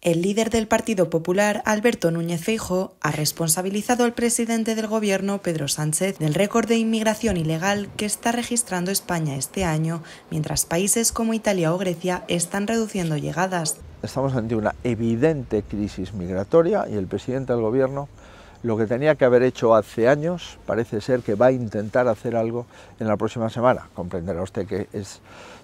El líder del Partido Popular, Alberto Núñez Feijo, ha responsabilizado al presidente del gobierno, Pedro Sánchez, del récord de inmigración ilegal que está registrando España este año, mientras países como Italia o Grecia están reduciendo llegadas. Estamos ante una evidente crisis migratoria y el presidente del gobierno lo que tenía que haber hecho hace años, parece ser que va a intentar hacer algo en la próxima semana. Comprenderá usted que es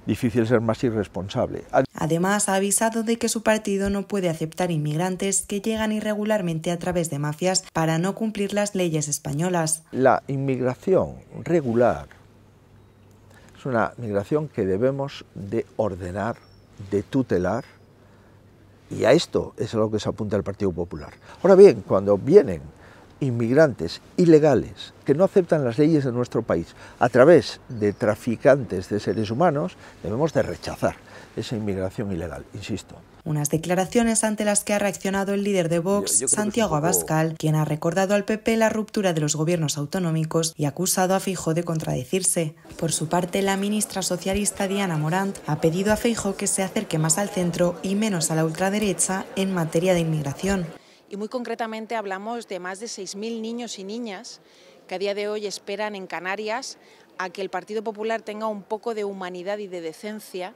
difícil ser más irresponsable. Además, ha avisado de que su partido no puede aceptar inmigrantes que llegan irregularmente a través de mafias para no cumplir las leyes españolas. La inmigración regular es una migración que debemos de ordenar, de tutelar, y a esto es a lo que se apunta el Partido Popular. Ahora bien, cuando vienen inmigrantes ilegales que no aceptan las leyes de nuestro país a través de traficantes de seres humanos, debemos de rechazar esa inmigración ilegal, insisto. Unas declaraciones ante las que ha reaccionado el líder de Vox, Santiago Abascal, quien ha recordado al PP la ruptura de los gobiernos autonómicos y ha acusado a Fijo de contradecirse. Por su parte, la ministra socialista Diana Morant ha pedido a Fijo que se acerque más al centro y menos a la ultraderecha en materia de inmigración y muy concretamente hablamos de más de 6.000 niños y niñas que a día de hoy esperan en Canarias a que el Partido Popular tenga un poco de humanidad y de decencia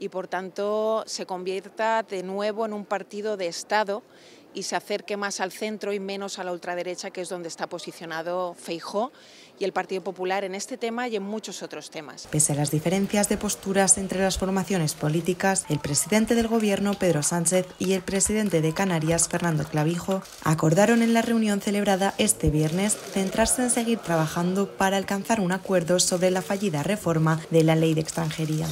y por tanto se convierta de nuevo en un partido de Estado y se acerque más al centro y menos a la ultraderecha, que es donde está posicionado Feijó y el Partido Popular en este tema y en muchos otros temas. Pese a las diferencias de posturas entre las formaciones políticas, el presidente del Gobierno, Pedro Sánchez, y el presidente de Canarias, Fernando Clavijo, acordaron en la reunión celebrada este viernes centrarse en seguir trabajando para alcanzar un acuerdo sobre la fallida reforma de la ley de extranjería.